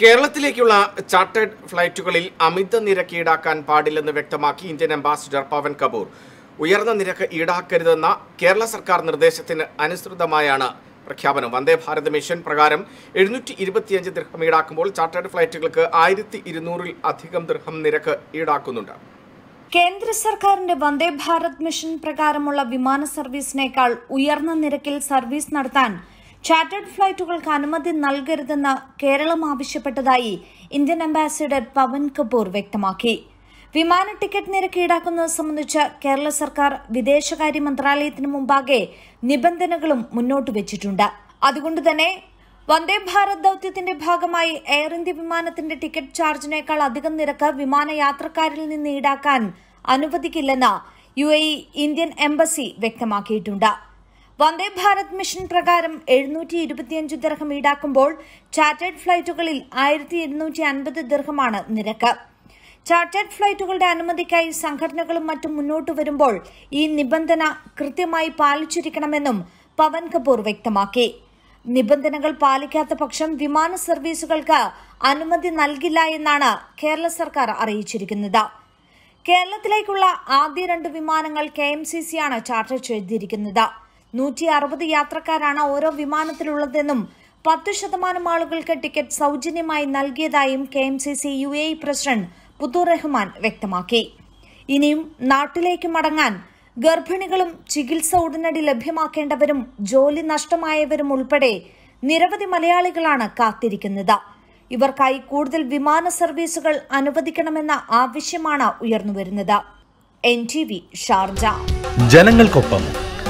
കേരളത്തിലേക്കുള്ള chartered ഫ്ലൈറ്റുകളിൽ അമിത നിരക്ക് ഈടാക്കാൻ പാടില്ലെന്ന് വ്യക്തമാക്കി ഇന്ത്യൻ അംബാസിഡർ പവൻ കപൂർ ഉയർന്ന നിരക്ക് ഈടാക്കരുതെന്ന കേരള സർക്കാർ നിർദ്ദേശത്തിന് അനുസൃതമായാണ് പ്രഖ്യാപനം വന്ദേ ഭാരത് മിഷൻ പ്രകാരം എഴുന്നൂറ്റി ഇരുപത്തിയഞ്ച് ദൃഹം ഈടാക്കുമ്പോൾ ചാർട്ടേഡ് ഫ്ലൈറ്റുകൾക്ക് ആയിരത്തി ഇരുന്നൂറിൽ അധികം ദൃഹം നിരക്ക് ഈടാക്കുന്നുണ്ട് കേന്ദ്ര സർക്കാരിന്റെ വന്ദേ ഭാരത് മിഷൻ പ്രകാരമുള്ള വിമാന സർവീസിനേക്കാൾ ഉയർന്ന നിരക്കിൽ സർവീസ് നടത്താൻ ചാർട്ടേഡ് ഫ്ളൈറ്റുകൾക്ക് അനുമതി നൽകരുതെന്ന് കേരളം ആവശ്യപ്പെട്ടതായി ഇന്ത്യൻ അംബാസിഡർ പവൻ കപൂർ വ്യക്തമാക്കി വിമാന ടിക്കറ്റ് നിരക്ക് ഈടാക്കുന്നത് സംബന്ധിച്ച് കേരള സർക്കാർ വിദേശകാര്യ മന്ത്രാലയത്തിന് മുമ്പാകെ നിബന്ധനകളും മുന്നോട്ട് വെച്ചിട്ടുണ്ട് അതുകൊണ്ട് തന്നെ വന്ദേ ഭാരത് ദൌത്യത്തിന്റെ ഭാഗമായി എയർ ഇന്ത്യ വിമാനത്തിന്റെ ടിക്കറ്റ് ചാർജിനേക്കാൾ അധികം നിരക്ക് വിമാന യാത്രക്കാരിൽ നിന്ന് ഈടാക്കാൻ അനുവദിക്കില്ലെന്ന് യു ഇന്ത്യൻ എംബസി വ്യക്തമാക്കിയിട്ടുണ്ട് വന്ദേ ഭാരത് മിഷൻ പ്രകാരം എഴുന്നൂറ്റി ഇരുപത്തിയഞ്ച് ദീർഘം ഈടാക്കുമ്പോൾ ചാർട്ടേഡ് ഫ്ലൈറ്റുകളിൽ ആയിരത്തി ഇരുന്നൂറ്റി അൻപത് ദീർഘമാണ് നിരക്ക് ചാർട്ടേഡ് ഫ്ലൈറ്റുകളുടെ അനുമതിക്കായി സംഘടനകളും മറ്റും മുന്നോട്ട് വരുമ്പോൾ ഈ നിബന്ധന കൃത്യമായി പാലിച്ചിരിക്കണമെന്നും പവൻ കപൂർ വ്യക്തമാക്കി നിബന്ധനകൾ പാലിക്കാത്ത പക്ഷം വിമാന സർവീസുകൾക്ക് അനുമതി നൽകില്ല എന്നാണ് കേരള സർക്കാർ അറിയിച്ചിരിക്കുന്നത് കേരളത്തിലേക്കുള്ള ആദ്യ രണ്ട് വിമാനങ്ങൾ കെ എം സി ആണ് ചാർട്ടർ ചെയ്തിരിക്കുന്നത് നൂറ്റി അറുപത് യാത്രക്കാരാണ് ഓരോ വിമാനത്തിലുള്ളതെന്നും പത്ത് ശതമാനം ആളുകൾക്ക് ടിക്കറ്റ് സൗജന്യമായി നൽകിയതായും K M C C U A president Puthur Rahman വ്യക്തമാക്കി ഇനിയും നാട്ടിലേക്ക് മടങ്ങാൻ ഗർഭിണികളും ചികിത്സ ഉടനടി ലഭ്യമാക്കേണ്ടവരും ജോലി നഷ്ടമായവരും ഉൾപ്പെടെ നിരവധി മലയാളികളാണ് കാത്തിരിക്കുന്നത് ഇവർക്കായി കൂടുതൽ വിമാന സർവീസുകൾ അനുവദിക്കണമെന്ന ആവശ്യമാണ് ഉയർന്നുവരുന്നത് എൻ ടി വി ഷാർജ ജനങ്ങൾക്കൊപ്പം